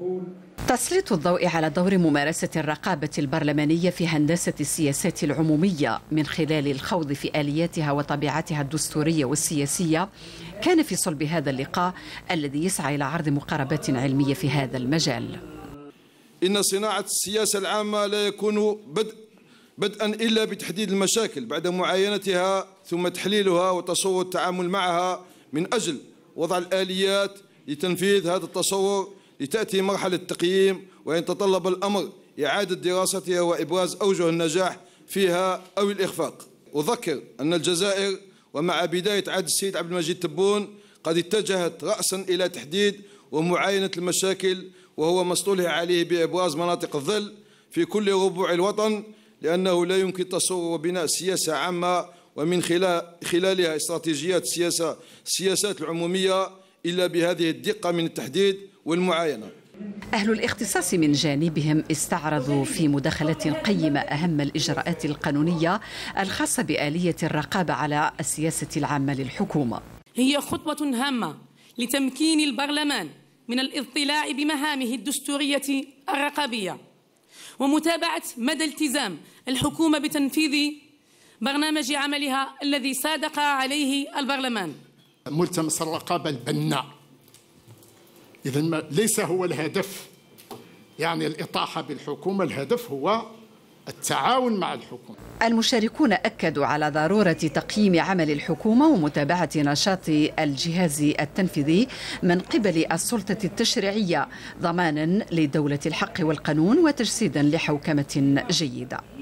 تقول تسليط الضوء على دور ممارسة الرقابة البرلمانية في هندسة السياسات العمومية من خلال الخوض في آلياتها وطبيعتها الدستورية والسياسية كان في صلب هذا اللقاء الذي يسعى إلى عرض مقاربات علمية في هذا المجال إن صناعة السياسة العامة لا يكون بدء بدءا إلا بتحديد المشاكل بعد معاينتها ثم تحليلها وتصور التعامل معها من أجل وضع الآليات لتنفيذ هذا التصور لتأتي مرحلة التقييم وإن تطلب الأمر إعادة دراستها وإبراز أوجه النجاح فيها أو الإخفاق أذكر أن الجزائر ومع بداية عهد السيد عبد المجيد تبون قد اتجهت رأسا إلى تحديد ومعاينة المشاكل وهو ما عليه بإبراز مناطق الظل في كل ربوع الوطن لأنه لا يمكن تصور وبناء سياسة عامة ومن خلال خلالها استراتيجيات السياسة السياسات العمومية إلا بهذه الدقة من التحديد والمعاينه أهل الاختصاص من جانبهم استعرضوا في مداخلة قيمة أهم الإجراءات القانونية الخاصة بآلية الرقابة على السياسة العامة للحكومة هي خطوة هامة لتمكين البرلمان من الاضطلاع بمهامه الدستورية الرقابية ومتابعة مدى التزام الحكومة بتنفيذ برنامج عملها الذي صادق عليه البرلمان ملتمس الرقابة البناء إذا ليس هو الهدف يعني الإطاحة بالحكومة الهدف هو التعاون مع الحكومة المشاركون أكدوا على ضرورة تقييم عمل الحكومة ومتابعة نشاط الجهاز التنفيذي من قبل السلطة التشريعية ضمانا لدولة الحق والقانون وتجسيدا لحوكمة جيدة